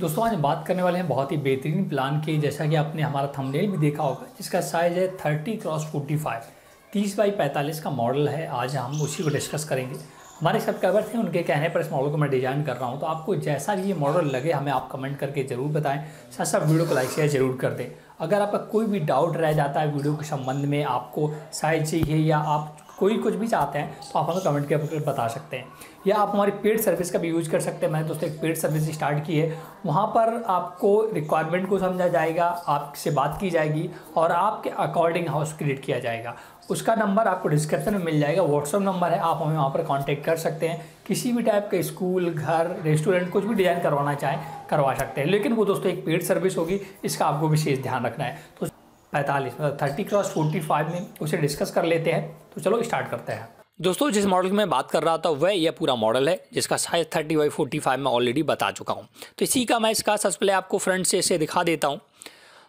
दोस्तों आज बात करने वाले हैं बहुत ही बेहतरीन प्लान की जैसा कि आपने हमारा थंबनेल भी देखा होगा जिसका साइज़ है थर्टी क्रॉस फोर्टी फाइव तीस बाई पैंतालीस का मॉडल है आज हम उसी को डिस्कस करेंगे हमारे सब्सक्राइबर थे उनके कहने पर इस मॉडल को मैं डिज़ाइन कर रहा हूँ तो आपको जैसा भी ये मॉडल लगे हमें आप कमेंट करके ज़रूर बताएं साथ साथ वीडियो को लाइक शेयर जरूर कर दें अगर आपका कोई भी डाउट रह जाता है वीडियो के संबंध में आपको साइज चाहिए या आप कोई कुछ भी चाहते हैं तो आप हमें कमेंट के ऊपर बता सकते हैं या आप हमारी पेड सर्विस का भी यूज़ कर सकते हैं मैंने दोस्तों एक पेड सर्विस स्टार्ट की है वहाँ पर आपको रिक्वायरमेंट को समझा जाएगा आपसे बात की जाएगी और आपके अकॉर्डिंग हाउस क्रिएट किया जाएगा उसका नंबर आपको डिस्क्रिप्शन में मिल जाएगा व्हाट्सअप नंबर है आप हमें वहाँ पर कॉन्टेक्ट कर सकते हैं किसी भी टाइप के स्कूल घर रेस्टोरेंट कुछ भी डिज़ाइन करवाना चाहें करवा सकते हैं लेकिन वो दोस्तों एक पेड सर्विस होगी इसका आपको विशेष ध्यान रखना है तो पैंतालीस थर्टी क्रॉस फोर्टी फाइव में उसे डिस्कस कर लेते हैं तो चलो स्टार्ट करते हैं दोस्तों जिस मॉडल की मैं बात कर रहा था वह यह पूरा मॉडल है जिसका size thirty by forty five में ऑलरेडी बता चुका हूँ तो इसी का मैं इसका सबसे पहले आपको फ्रंट से इसे दिखा देता हूँ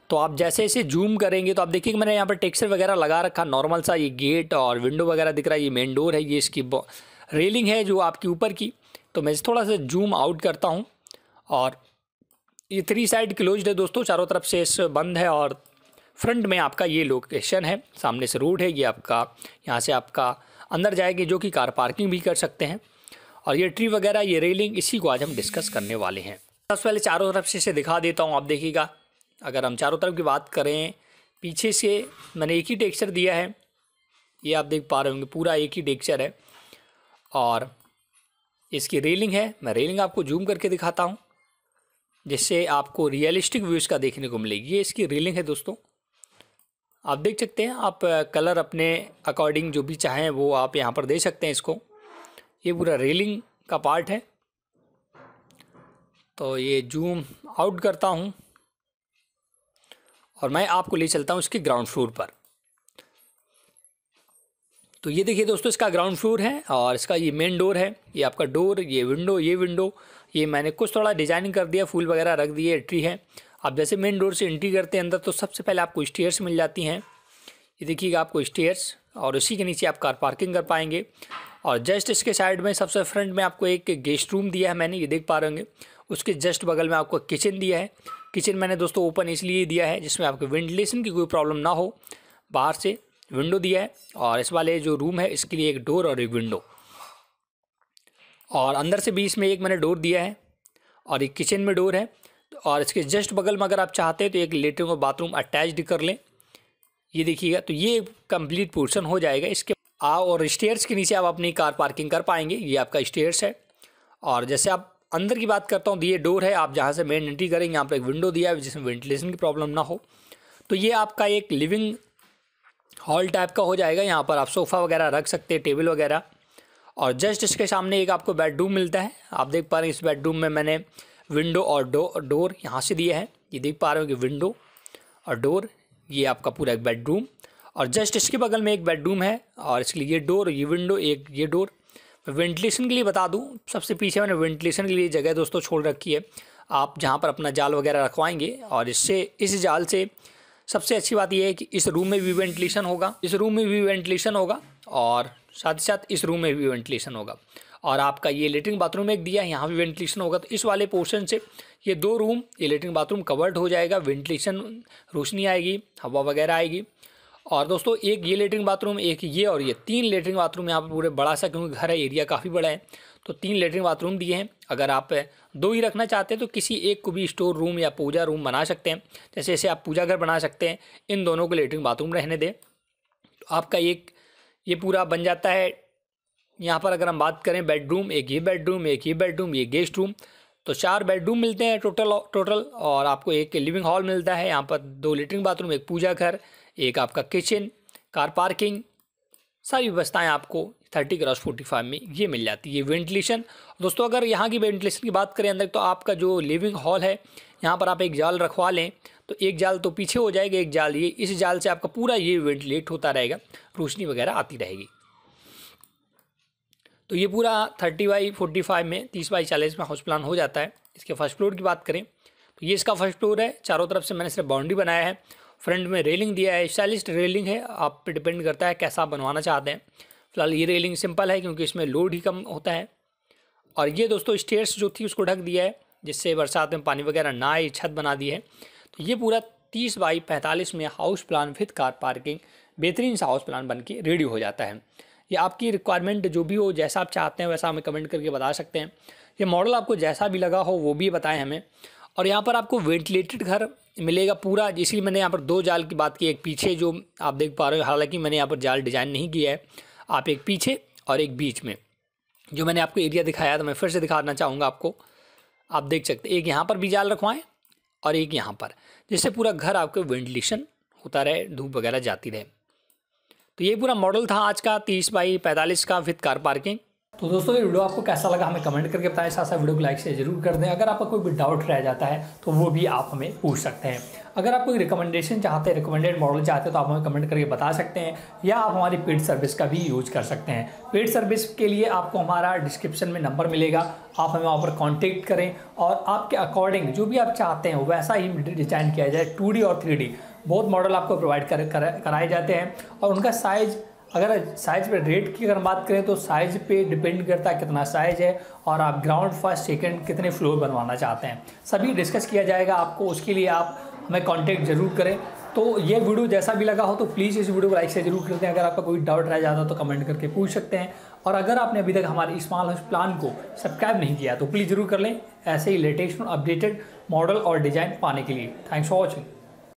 तो आप जैसे इसे जूम करेंगे तो आप देखिए कि मैंने यहाँ पर टेक्सचर वगैरह लगा रखा नॉर्मल सा ये गेट और विंडो वगैरह दिख रहा है ये मेन डोर है ये इसकी रेलिंग है जो आपकी ऊपर की तो मैं थोड़ा सा जूम आउट करता हूँ और ये थ्री साइड क्लोज है दोस्तों चारों तरफ से इस बंद है और फ्रंट में आपका ये लोकेशन है सामने से रोड है ये आपका यहाँ से आपका अंदर जाएगी जो कि कार पार्किंग भी कर सकते हैं और ये ट्री वगैरह ये रेलिंग इसी को आज हम डिस्कस करने वाले हैं सबसे पहले चारों तरफ से इसे दिखा देता हूँ आप देखिएगा अगर हम चारों तरफ की बात करें पीछे से मैंने एक ही टेक्सचर दिया है ये आप देख पा रहे होंगे पूरा एक ही टेक्सचर है और इसकी रेलिंग है मैं रेलिंग आपको जूम करके दिखाता हूँ जिससे आपको रियलिस्टिक व्यूज़ का देखने को मिलेगी ये इसकी रेलिंग है दोस्तों आप देख सकते हैं आप कलर अपने अकॉर्डिंग जो भी चाहें वो आप यहाँ पर दे सकते हैं इसको ये पूरा रेलिंग का पार्ट है तो ये जूम आउट करता हूँ और मैं आपको ले चलता हूँ इसके ग्राउंड फ्लोर पर तो ये देखिए दोस्तों इसका ग्राउंड फ्लोर है और इसका ये मेन डोर है ये आपका डोर ये विंडो ये विंडो ये मैंने कुछ थोड़ा डिजाइनिंग कर दिया फूल वगैरह रख दिए ट्री है आप जैसे मेन डोर से एंट्री करते हैं अंदर तो सबसे पहले आपको स्टेयर्स मिल जाती हैं ये देखिएगा आपको स्टेयर्स और उसी के नीचे आप कार पार्किंग कर पाएंगे और जस्ट इसके साइड में सबसे फ्रंट में आपको एक गेस्ट रूम दिया है मैंने ये देख पा रहे होंगे उसके जस्ट बगल में आपको किचन दिया है किचन मैंने दोस्तों ओपन इसलिए दिया है जिसमें आपको वेंटिलेशन की कोई प्रॉब्लम ना हो बाहर से विंडो दिया है और इस वाले जो रूम है इसके लिए एक डोर और एक विंडो और अंदर से भी इसमें एक मैंने डोर दिया है और एक किचन में डोर है और इसके जस्ट बगल में अगर आप चाहते हैं तो एक लेटरिन और बाथरूम अटैच्ड कर लें ये देखिएगा तो ये कंप्लीट पोर्शन हो जाएगा इसके आ और स्टेयर्स के नीचे आप अपनी कार पार्किंग कर पाएंगे ये आपका स्टेयर्स है और जैसे आप अंदर की बात करता हूँ तो ये डोर है आप जहाँ से मेन एंट्री करेंगे यहाँ पर एक विंडो दिया है जिसमें वेंटिलेशन की प्रॉब्लम ना हो तो ये आपका एक लिविंग हॉल टाइप का हो जाएगा यहाँ पर आप सोफ़ा वगैरह रख सकते हैं टेबल वगैरह और जस्ट इसके सामने एक आपको बेडरूम मिलता है आप देख पा रहे हैं इस बेडरूम में मैंने विंडो और डो डोर यहाँ से दिया है ये देख पा रहे हो कि विंडो और डोर ये आपका पूरा एक बेडरूम और जस्ट इसके बगल में एक बेडरूम है और इसके लिए ये डोर ये विंडो एक ये डोर वेंटिलेशन के लिए बता दूँ सबसे पीछे मैंने वेंटिलेशन के लिए जगह दोस्तों छोड़ रखी है आप जहाँ पर अपना जाल वगैरह रखवाएंगे और इससे इस जाल से सबसे अच्छी बात यह है कि इस रूम में भी वेंटिलेशन होगा इस रूम में भी वेंटिलेशन होगा और साथ ही साथ इस रूम में भी वेंटिलेशन होगा और आपका ये लेटरिन बाथरूम एक दिया है यहाँ भी वेंटिलेशन होगा तो इस वाले पोर्शन से ये दो रूम ये लेटरिन बाथरूम कवर्ड हो जाएगा वेंटिलेशन रोशनी आएगी हवा वगैरह आएगी और दोस्तों एक ये लेटरिन बाथरूम एक ये और ये तीन लेटरिन बाथरूम यहाँ पर पूरे बड़ा सा क्योंकि घर है एरिया काफ़ी बड़ा है तो तीन लेटरिन बाथरूम दिए हैं अगर आप दो ही रखना चाहते हैं तो किसी एक को भी स्टोर रूम या पूजा रूम बना सकते हैं जैसे जैसे आप पूजा घर बना सकते हैं इन दोनों को लेटरिन बाथरूम रहने दें तो आपका एक ये पूरा बन जाता है यहाँ पर अगर हम बात करें बेडरूम एक ये बेडरूम एक ये बेडरूम ये गेस्ट रूम तो चार बेडरूम मिलते हैं टोटल टोटल और आपको एक लिविंग हॉल मिलता है यहाँ पर दो लेटरिन बाथरूम एक पूजा घर एक आपका किचन कार पार्किंग सारी व्यवस्थाएँ आपको थर्टी क्रॉस फोर्टी फाइव में ये मिल जाती है वेंटिलेशन दोस्तों अगर यहाँ की वेंटिलेशन की बात करें अंदर तो आपका जो लिविंग हॉल है यहाँ पर आप एक जाल रखवा लें तो एक जाल तो पीछे हो जाएगा एक जाल ये इस जाल से आपका पूरा ये वेंटिलेट होता रहेगा रोशनी वगैरह आती रहेगी तो ये पूरा थर्टी बाई फोर्टी फाइव में तीस बाई चालीस में हाउस प्लान हो जाता है इसके फर्स्ट फ्लोर की बात करें तो ये इसका फर्स्ट फ्लोर है चारों तरफ से मैंने सिर्फ बाउंड्री बनाया है फ्रंट में रेलिंग दिया है स्टाइलिश रेलिंग है आप पर डिपेंड करता है कैसा आप बनवाना चाहते हैं फिलहाल ये रेलिंग सिंपल है क्योंकि इसमें लोड ही कम होता है और ये दोस्तों स्टेयर्स जो थी उसको ढक दिया है जिससे बरसात में पानी वगैरह ना आए छत बना दी है तो ये पूरा तीस बाई पैंतालीस में house plan with car parking बेहतरीन सा हाउस प्लान बन के रेडी हो जाता है ये आपकी रिक्वायरमेंट जो भी हो जैसा आप चाहते हैं वैसा हमें कमेंट करके बता सकते हैं ये मॉडल आपको जैसा भी लगा हो वो भी बताएं हमें और यहाँ पर आपको वेंटिलेटेड घर मिलेगा पूरा इसलिए मैंने यहाँ पर दो जाल की बात की एक पीछे जो आप देख पा रहे हो हालांकि मैंने यहाँ पर जाल डिज़ाइन नहीं किया है आप एक पीछे और एक बीच में जो मैंने आपको एरिया दिखाया था मैं फिर से दिखाना चाहूँगा आपको आप देख सकते एक यहाँ पर भी जाल रखवाएँ और एक यहाँ पर जिससे पूरा घर आपके वेंटिलेशन होता रहे धूप वगैरह जाती रहे तो ये पूरा मॉडल था आज का तीस बाई पैंतालीस का विथ कार पार्किंग तो दोस्तों ये वीडियो आपको कैसा लगा हमें कमेंट करके बताएं साथ साथ वीडियो को लाइक शेयर जरूर कर दें अगर आपका कोई भी डाउट रह जाता है तो वो भी आप हमें पूछ सकते हैं अगर आप कोई रिकमेंडेशन चाहते हैं रिकमेंडेड मॉडल चाहते हैं तो आप हमें कमेंट करके बता सकते हैं या आप हमारी पेड सर्विस का भी यूज कर सकते हैं पेड सर्विस के लिए आपको हमारा डिस्क्रिप्शन में नंबर मिलेगा आप हमें वहाँ पर कॉन्टेक्ट करें और आपके अकॉर्डिंग जो भी आप चाहते हैं वैसा ही डिजाइन किया जाए टू और थ्री बहुत मॉडल आपको प्रोवाइड कराए जाते हैं और उनका साइज़ अगर साइज़ पे रेट की अगर बात करें तो साइज़ पे डिपेंड करता है कितना साइज़ है और आप ग्राउंड फर्स्ट सेकेंड कितने फ्लोर बनवाना चाहते हैं सभी डिस्कस किया जाएगा आपको उसके लिए आप हमें कांटेक्ट ज़रूर करें तो ये वीडियो जैसा भी लगा हो तो प्लीज़ इस वीडियो को लाइक से जरूर करते हैं अगर आपका कोई डाउट रह जाता तो कमेंट करके पूछ सकते हैं और अगर आपने अभी तक हमारे स्मॉल हाउस प्लान को सब्सक्राइब नहीं किया तो प्लीज़ ज़रूर कर लें ऐसे ही लेटेस्ट और अपडेटेड मॉडल और डिज़ाइन पाने के लिए थैंक्स फॉर वॉचिंग